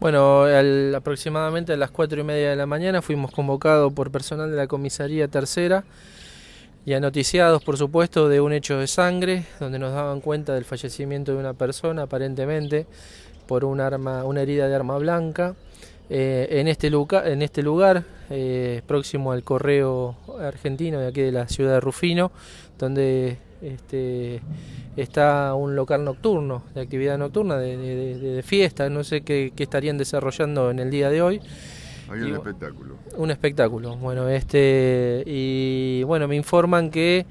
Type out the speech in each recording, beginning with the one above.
Bueno, aproximadamente a las cuatro y media de la mañana fuimos convocados por personal de la comisaría tercera y anoticiados, por supuesto, de un hecho de sangre, donde nos daban cuenta del fallecimiento de una persona, aparentemente, por un arma, una herida de arma blanca. Eh, este en, este lugar, en eh, este lugar, próximo al correo argentino de aquí de la ciudad de Rufino, donde este, está un local nocturno, de actividad nocturna, de, fiesta, no sé qué, estarían desarrollando en el día de hoy. Hay un espectáculo. Un espectáculo, bueno, este, y bueno, me informan que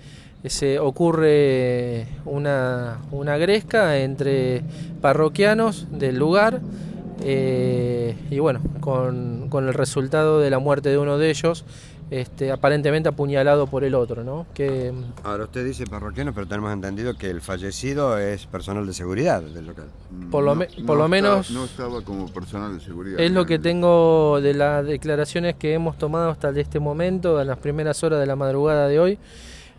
se ocurre una, una gresca entre parroquianos del lugar eh, y bueno, con, con el resultado de la muerte de uno de ellos este, aparentemente apuñalado por el otro, ¿no? Ahora usted dice parroquiano, pero tenemos entendido que el fallecido es personal de seguridad del local. Por lo, menos... No estaba como personal de seguridad. Es lo que tengo de las declaraciones que hemos tomado hasta este momento, en las primeras horas de la madrugada de hoy.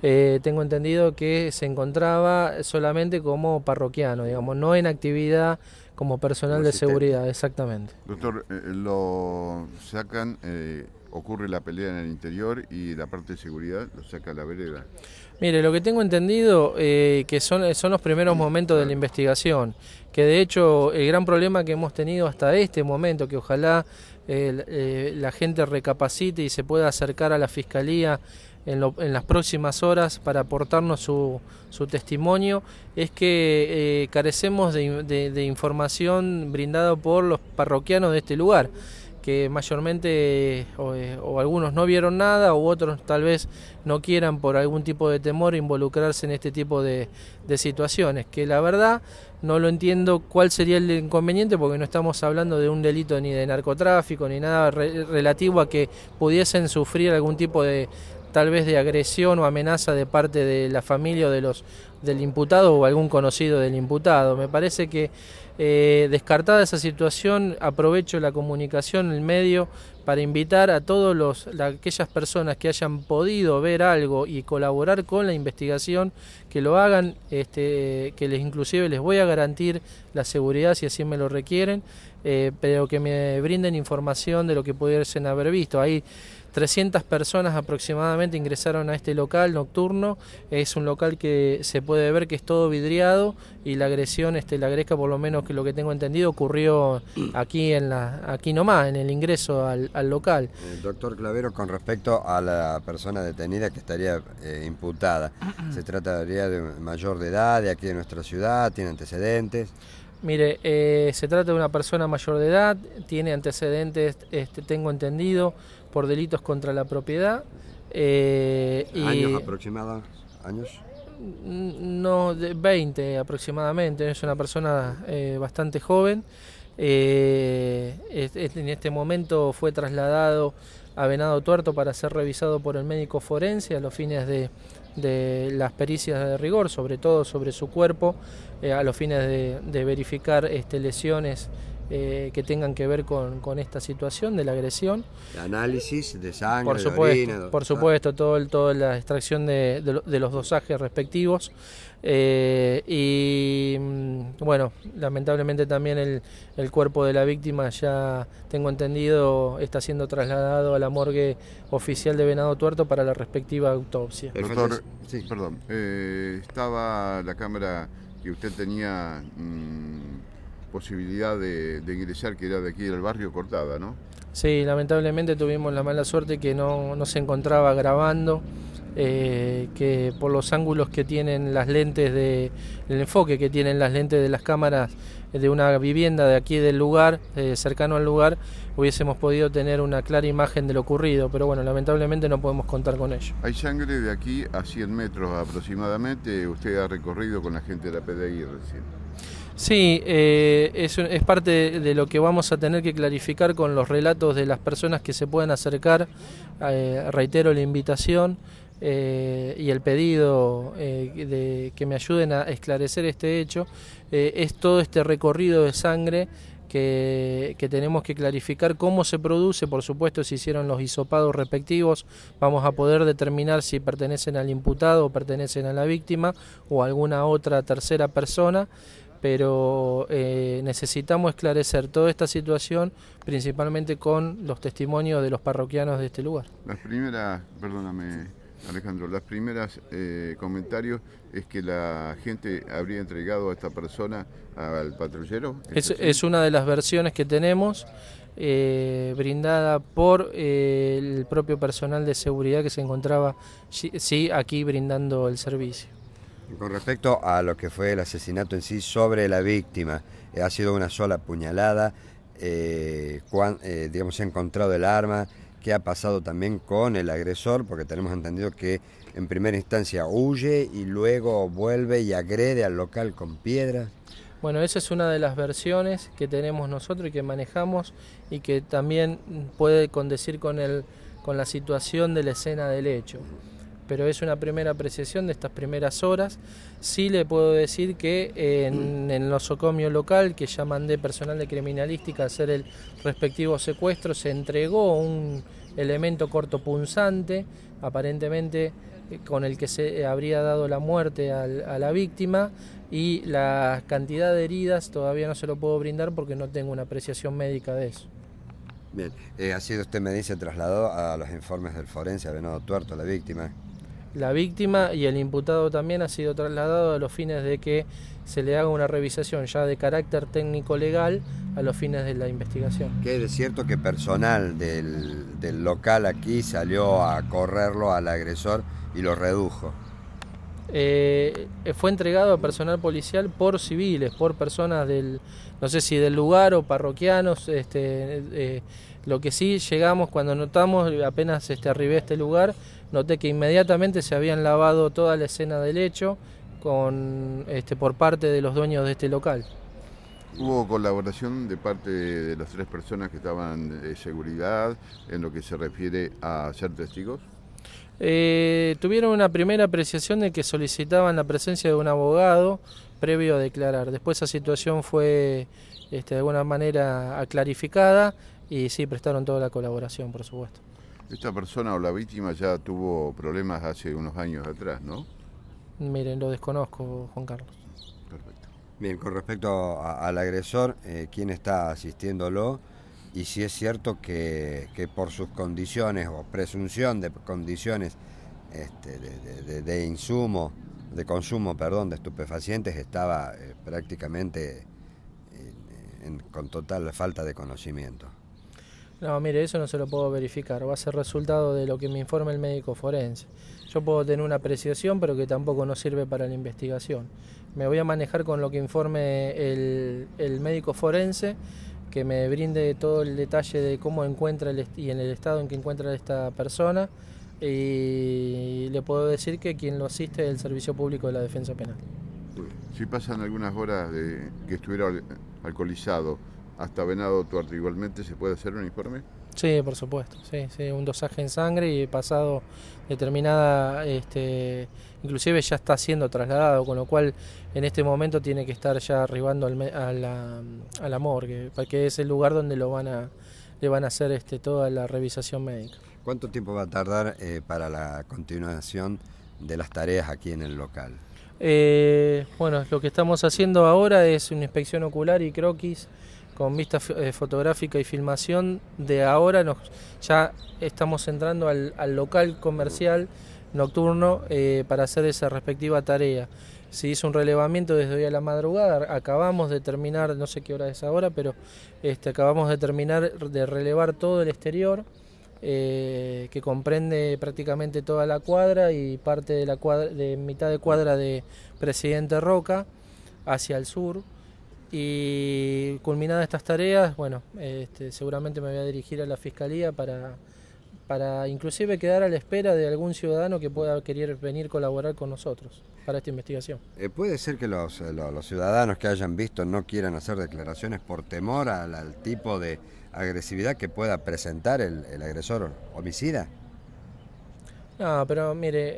Eh, tengo entendido que se encontraba solamente como parroquiano, digamos, no en actividad como personal de seguridad, exactamente. Doctor, eh, eh, lo sacan... Eh ocurre la pelea en el interior y la parte de seguridad lo saca a la vereda. Mire, lo que tengo entendido eh, que son, eh, son los primeros momentos de la investigación, que de hecho el gran problema que hemos tenido hasta este momento, que ojalá eh, la gente recapacite y se pueda acercar a la fiscalía en, las próximas horas para aportarnos su, testimonio es que carecemos de, de, información brindada por los parroquianos de este lugar que mayormente eh, o, algunos no vieron nada o otros tal vez no quieran por algún tipo de temor involucrarse en este tipo de, de situaciones, que la verdad no lo entiendo cuál sería el inconveniente porque no estamos hablando de un delito ni de narcotráfico ni nada relativo a que pudiesen sufrir algún tipo de, tal vez de agresión o amenaza de parte de la familia de los del imputado o algún conocido del imputado. Me parece que eh, descartada esa situación, aprovecho la comunicación, el medio, para invitar a todas aquellas personas que hayan podido ver algo y colaborar con la investigación, que lo hagan, este, que les inclusive les voy a garantir la seguridad si así me lo requieren, eh, pero que me brinden información de lo que pudiesen haber visto. Ahí 300 personas aproximadamente ingresaron a este local nocturno. Es un local que se puede ver que es todo vidriado y la agresión, este, la greca por lo menos que lo que tengo entendido ocurrió aquí en la, aquí nomás, en el ingreso al, local. Eh, doctor Clavero, con respecto a la persona detenida que estaría eh, imputada, ¿se trataría de mayor de edad, de aquí de nuestra ciudad, tiene antecedentes? Mire, eh, se trata de una persona mayor de edad, tiene antecedentes, este, tengo entendido, por delitos contra la propiedad. Eh, ¿Años aproximada ¿Años? Mm, no, de 20 aproximadamente. Es una persona eh, bastante joven. Eh, en este momento fue trasladado a Venado Tuerto para ser revisado por el médico forense a los fines de, las pericias de rigor, sobre todo sobre su cuerpo, a los fines de, verificar este, lesiones eh, que tengan que ver con, con, esta situación de la agresión. ¿El Análisis de sangre, por supuesto, por supuesto, todo el, toda la extracción de, de, los dosajes respectivos. Eh, y mm, bueno, lamentablemente también el, el, cuerpo de la víctima ya tengo entendido está siendo trasladado a la morgue oficial de Venado Tuerto para la respectiva autopsia. perdón, eh, estaba la cámara que usted tenía mm, posibilidad de, ingresar, que era de aquí del barrio, cortada, ¿no? Sí, lamentablemente tuvimos la mala suerte que no, se encontraba grabando, eh, que por los ángulos que tienen las lentes, de, el enfoque que tienen las lentes de las cámaras de una vivienda de aquí del lugar, eh, cercano al lugar, hubiésemos podido tener una clara imagen de lo ocurrido, pero bueno, lamentablemente no podemos contar con ello. Hay sangre de aquí a 100 metros aproximadamente, usted ha recorrido con la gente de la PDI recién. Sí, eh, es, parte de lo que vamos a tener que clarificar con los relatos de las personas que se pueden acercar. Eh, reitero la invitación eh, y el pedido de que me ayuden a esclarecer este hecho. es todo este recorrido de sangre que, tenemos que clarificar cómo se produce, por supuesto si hicieron los hisopados respectivos, vamos a poder determinar si pertenecen al imputado o pertenecen a la víctima o a alguna otra tercera persona, pero eh, necesitamos esclarecer toda esta situación, principalmente con los testimonios de los parroquianos de este lugar. Las primeras, perdóname Alejandro, las primeras eh, comentarios es que la gente habría entregado a esta persona al patrullero. Es, una de las versiones que tenemos. Eh, brindada por el propio personal de seguridad que se encontraba sí, aquí brindando el servicio. Con respecto a lo que fue el asesinato en sí sobre la víctima, eh, ha sido una sola puñalada, eh, eh, digamos, se ha encontrado el arma, qué ha pasado también con el agresor, porque tenemos entendido que en primera instancia huye y luego vuelve y agrede al local con piedras. Bueno, esa es una de las versiones que tenemos nosotros y que manejamos y que también puede condecir con, el, con la situación de la escena del hecho pero es una primera apreciación de estas primeras horas. Sí le puedo decir que en, mm. el nosocomio local, que ya mandé personal de criminalística a hacer el respectivo secuestro, se entregó un elemento cortopunzante, aparentemente eh, con el que se habría dado la muerte a la víctima y la cantidad de heridas todavía no se lo puedo brindar porque no tengo una apreciación médica de eso. Bien, eh, ha sido usted me dice trasladado a los informes del forense a Venado Tuerto, la víctima. La víctima y el imputado también ha sido trasladado a los fines de que se le haga una revisación ya de carácter técnico legal a los fines de la investigación. Que es cierto que personal del local aquí salió a correrlo al agresor y lo redujo. Eh, fue entregado a personal policial por civiles, por personas del, no sé si del lugar o parroquianos. Este, eh, lo que sí llegamos cuando notamos, apenas este, arribé a este lugar, noté que inmediatamente se habían lavado toda la escena del hecho con, este, por parte de los dueños de este local. Hubo colaboración de parte de las tres personas que estaban de seguridad en lo que se refiere a ser testigos. Eh, tuvieron una primera apreciación de que solicitaban la presencia de un abogado previo a declarar. Después esa situación fue este, de alguna manera aclarificada y sí, prestaron toda la colaboración, por supuesto. Esta persona o la víctima ya tuvo problemas hace unos años atrás, ¿no? Miren, lo desconozco, Juan Carlos. Perfecto. Bien, con respecto al agresor, eh, ¿quién está asistiéndolo? y si es cierto que, por sus condiciones o presunción de condiciones este, de, insumo, de consumo, perdón, de estupefacientes, estaba eh, prácticamente eh, con total falta de conocimiento. No, mire, eso no se lo puedo verificar. Va a ser resultado de lo que me informe el médico forense. Yo puedo tener una apreciación, pero que tampoco nos sirve para la investigación. Me voy a manejar con lo que informe el, el médico forense que me brinde todo el detalle de cómo encuentra el y en el estado en que encuentra esta persona. Y le puedo decir que quien lo asiste es el Servicio Público de la Defensa Penal. Si pasan algunas horas de que estuviera alcoholizado hasta Venado Tuerto, igualmente se puede hacer un informe. Sí, por supuesto, sí, sí, un dosaje en sangre y pasado determinada, este, inclusive ya está siendo trasladado, con lo cual en este momento tiene que estar ya arribando al, a, la, morgue, que es el lugar donde lo van a, le van a hacer este, toda la revisación médica. ¿Cuánto tiempo va a tardar eh, para la continuación de las tareas aquí en el local? Eh, bueno, lo que estamos haciendo ahora es una inspección ocular y croquis con vista eh, fotográfica y filmación, de ahora nos, ya estamos entrando al, local comercial nocturno eh, para hacer esa respectiva tarea. Se hizo un relevamiento desde hoy a la madrugada, acabamos de terminar, no sé qué hora es ahora, pero este, acabamos de terminar de relevar todo el exterior, eh, que comprende prácticamente toda la cuadra y parte de la cuadra, de mitad de cuadra de Presidente Roca hacia el sur. Y culminadas estas tareas, bueno, este, seguramente me voy a dirigir a la fiscalía para, inclusive quedar a la espera de algún ciudadano que pueda querer venir colaborar con nosotros para esta investigación. Eh, ¿Puede ser que eh, los, ciudadanos que hayan visto no quieran hacer declaraciones por temor al, tipo de agresividad que pueda presentar el, el agresor homicida? No, pero mire, eh,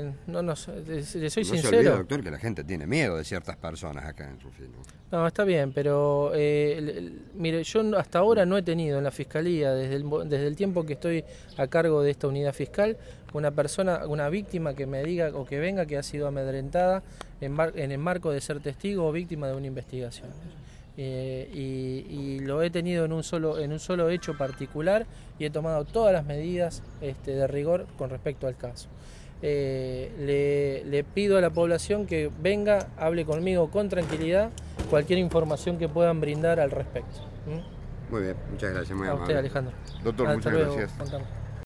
eh, no no le, soy no Se olvide, doctor, que la gente tiene miedo de ciertas personas acá en Rufino. No, está bien, pero eh, mire, yo hasta ahora no he tenido en la fiscalía, desde el, desde el tiempo que estoy a cargo de esta unidad fiscal, una persona, una víctima que me diga o que venga que ha sido amedrentada en, en el marco de ser testigo o víctima de una investigación. Eh, y, lo he tenido en un, solo, en un solo hecho particular y he tomado todas las medidas este, de rigor con respecto al caso. Eh, le, pido a la población que venga, hable conmigo con tranquilidad, cualquier información que puedan brindar al respecto. Muy bien, muchas gracias, A usted, Alejandro. Doctor, muchas gracias.